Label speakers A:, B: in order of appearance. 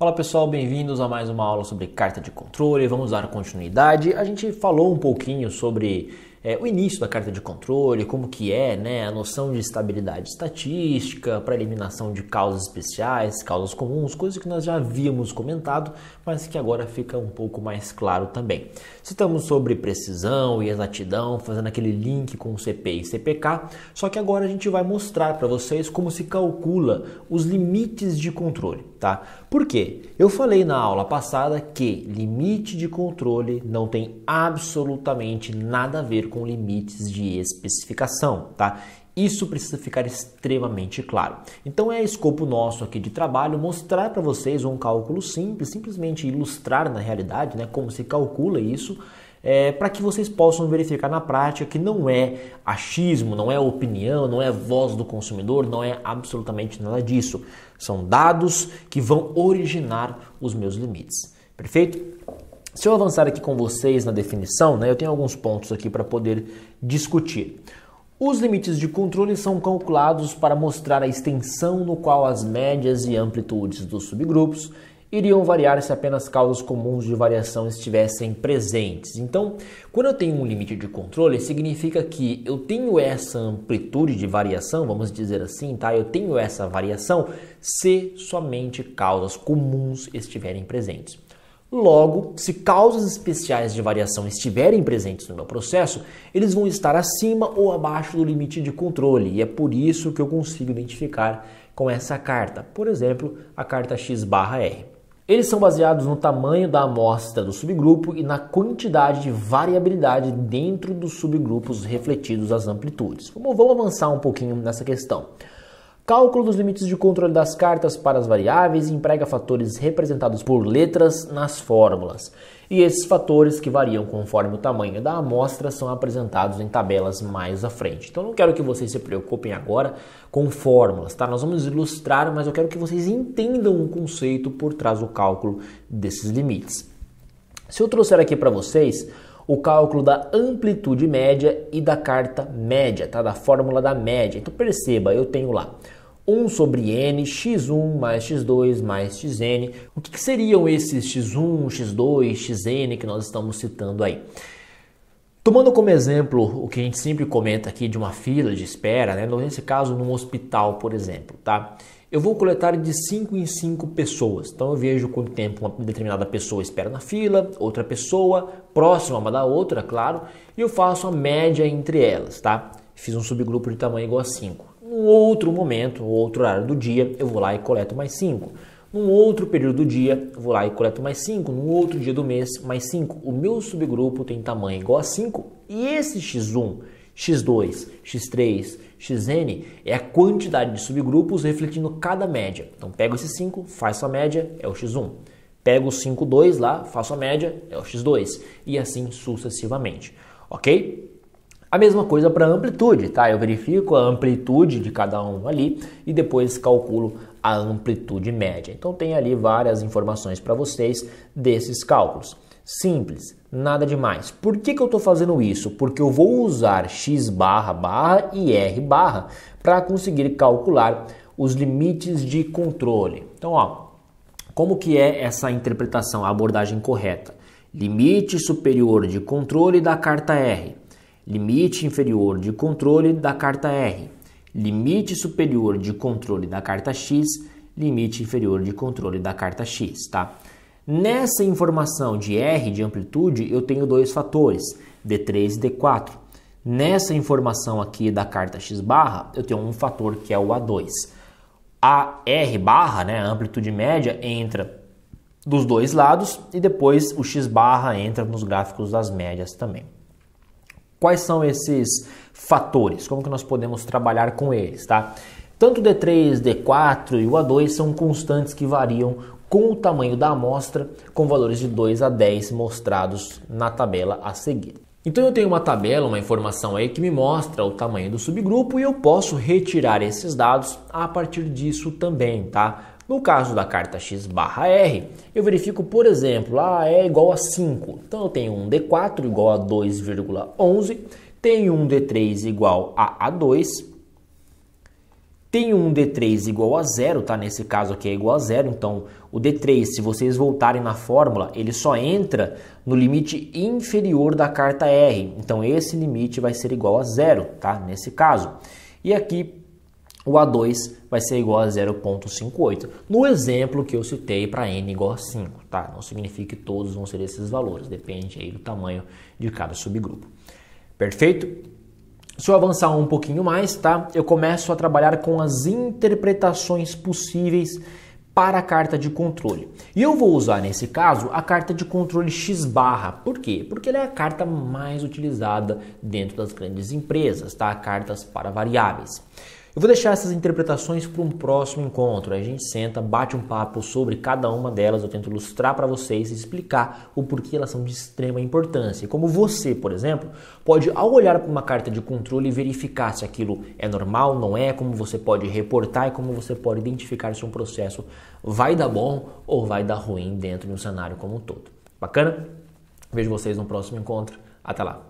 A: Fala pessoal, bem-vindos a mais uma aula sobre carta de controle. Vamos dar continuidade. A gente falou um pouquinho sobre é, o início da carta de controle, como que é, né, a noção de estabilidade estatística, para eliminação de causas especiais, causas comuns, coisas que nós já havíamos comentado, mas que agora fica um pouco mais claro também. Citamos sobre precisão e exatidão, fazendo aquele link com o CP e CPK, só que agora a gente vai mostrar para vocês como se calcula os limites de controle, tá? Por quê? Eu falei na aula passada que limite de controle não tem absolutamente nada a ver com limites de especificação, tá? Isso precisa ficar extremamente claro. Então é escopo nosso aqui de trabalho mostrar para vocês um cálculo simples, simplesmente ilustrar na realidade, né, como se calcula isso. É, para que vocês possam verificar na prática que não é achismo, não é opinião, não é voz do consumidor, não é absolutamente nada disso. São dados que vão originar os meus limites. Perfeito? Se eu avançar aqui com vocês na definição, né, eu tenho alguns pontos aqui para poder discutir. Os limites de controle são calculados para mostrar a extensão no qual as médias e amplitudes dos subgrupos iriam variar se apenas causas comuns de variação estivessem presentes. Então, quando eu tenho um limite de controle, significa que eu tenho essa amplitude de variação, vamos dizer assim, tá? Eu tenho essa variação se somente causas comuns estiverem presentes. Logo, se causas especiais de variação estiverem presentes no meu processo, eles vão estar acima ou abaixo do limite de controle, e é por isso que eu consigo identificar com essa carta, por exemplo, a carta X/R. Eles são baseados no tamanho da amostra do subgrupo e na quantidade de variabilidade dentro dos subgrupos refletidos as amplitudes. Vamos, vamos avançar um pouquinho nessa questão. Cálculo dos limites de controle das cartas para as variáveis emprega fatores representados por letras nas fórmulas. E esses fatores, que variam conforme o tamanho da amostra, são apresentados em tabelas mais à frente. Então, não quero que vocês se preocupem agora com fórmulas, tá? Nós vamos ilustrar, mas eu quero que vocês entendam o conceito por trás do cálculo desses limites. Se eu trouxer aqui para vocês o cálculo da amplitude média e da carta média, tá? Da fórmula da média. Então, perceba, eu tenho lá 1 sobre n, x1 mais x2 mais xn. O que, que seriam esses x1, x2, xn que nós estamos citando aí? Tomando como exemplo o que a gente sempre comenta aqui de uma fila de espera, né? nesse caso num hospital, por exemplo, tá? Eu vou coletar de 5 em 5 pessoas. Então eu vejo quanto tempo uma determinada pessoa espera na fila, outra pessoa, próxima uma da outra, claro, e eu faço a média entre elas, tá? Fiz um subgrupo de tamanho igual a 5. Num outro momento, num outro horário do dia, eu vou lá e coleto mais 5. Num outro período do dia, eu vou lá e coleto mais 5. Num outro dia do mês, mais 5. O meu subgrupo tem tamanho igual a 5 e esse x1, x2, x3, xn é a quantidade de subgrupos refletindo cada média. Então pego esse 5, faço a média, é o x1. Pego o 5, 2 lá, faço a média, é o x2. E assim sucessivamente, ok? A mesma coisa para amplitude, tá? Eu verifico a amplitude de cada um ali e depois calculo a amplitude média. Então tem ali várias informações para vocês desses cálculos. Simples, nada demais. Por que, que eu estou fazendo isso? Porque eu vou usar x barra barra e r barra para conseguir calcular os limites de controle. Então, ó, como que é essa interpretação, a abordagem correta? Limite superior de controle da carta R limite inferior de controle da carta R, limite superior de controle da carta X, limite inferior de controle da carta X, tá? Nessa informação de R de amplitude, eu tenho dois fatores, D3 e D4. Nessa informação aqui da carta X barra, eu tenho um fator que é o A2. A R barra, né, a amplitude média, entra dos dois lados e depois o X barra entra nos gráficos das médias também. Quais são esses fatores? Como que nós podemos trabalhar com eles, tá? Tanto o D3, D4 e o A2 são constantes que variam com o tamanho da amostra, com valores de 2 a 10 mostrados na tabela a seguir. Então eu tenho uma tabela, uma informação aí que me mostra o tamanho do subgrupo e eu posso retirar esses dados a partir disso também, tá? No caso da carta x barra r, eu verifico, por exemplo, a ah, é igual a 5. Então eu tenho um d4 igual a 2,11, tenho um d3 igual a a2, tenho um d3 igual a zero, tá? Nesse caso aqui é igual a zero, então o d3, se vocês voltarem na fórmula, ele só entra no limite inferior da carta R. Então esse limite vai ser igual a zero, tá? Nesse caso. E aqui o A2 vai ser igual a 0,58. No exemplo que eu citei para n igual a 5, tá? Não significa que todos vão ser esses valores, depende aí do tamanho de cada subgrupo. Perfeito? Se eu avançar um pouquinho mais, tá? Eu começo a trabalhar com as interpretações possíveis para a carta de controle. E eu vou usar nesse caso a carta de controle X barra. Por quê? Porque ela é a carta mais utilizada dentro das grandes empresas, tá? Cartas para variáveis. Eu vou deixar essas interpretações para um próximo encontro. Aí a gente senta, bate um papo sobre cada uma delas, eu tento ilustrar para vocês e explicar o porquê elas são de extrema importância. Como você, por exemplo, pode ao olhar para uma carta de controle verificar se aquilo é normal, não é, como você pode reportar e como você pode identificar se um processo vai dar bom ou vai dar ruim dentro de um cenário como um todo. Bacana? Vejo vocês no próximo encontro. Até lá.